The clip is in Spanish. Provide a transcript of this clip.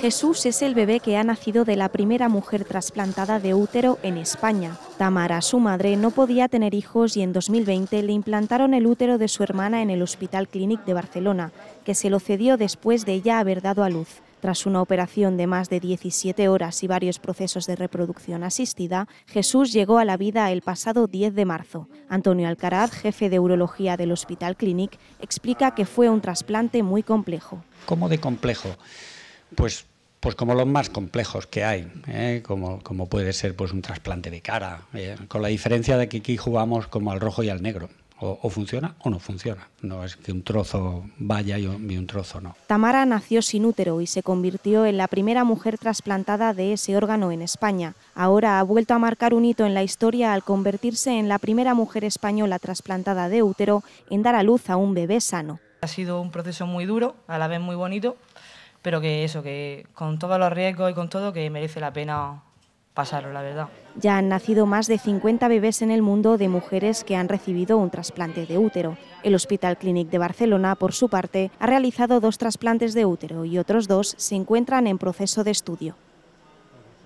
Jesús es el bebé que ha nacido de la primera mujer trasplantada de útero en España. Tamara, su madre, no podía tener hijos y en 2020 le implantaron el útero de su hermana en el Hospital Clínic de Barcelona, que se lo cedió después de ella haber dado a luz. Tras una operación de más de 17 horas y varios procesos de reproducción asistida, Jesús llegó a la vida el pasado 10 de marzo. Antonio Alcaraz, jefe de urología del Hospital Clinic, explica que fue un trasplante muy complejo. ¿Cómo de complejo? pues, pues como los más complejos que hay, ¿eh? como, como puede ser pues, un trasplante de cara, ¿eh? con la diferencia de que aquí jugamos como al rojo y al negro. O, o, funciona o no funciona. No es que un trozo vaya y un trozo no. Tamara nació sin útero y se convirtió en la primera mujer trasplantada de ese órgano en España. Ahora ha vuelto a marcar un hito en la historia al convertirse en la primera mujer española trasplantada de útero en dar a luz a un bebé sano. Ha sido un proceso muy duro, a la vez muy bonito, pero que eso, que con todos los riesgos y con todo, que merece la pena pasarlo, la verdad. Ya han nacido más de 50 bebés en el mundo de mujeres que han recibido un trasplante de útero. El Hospital Clínic de Barcelona, por su parte, ha realizado dos trasplantes de útero y otros dos se encuentran en proceso de estudio.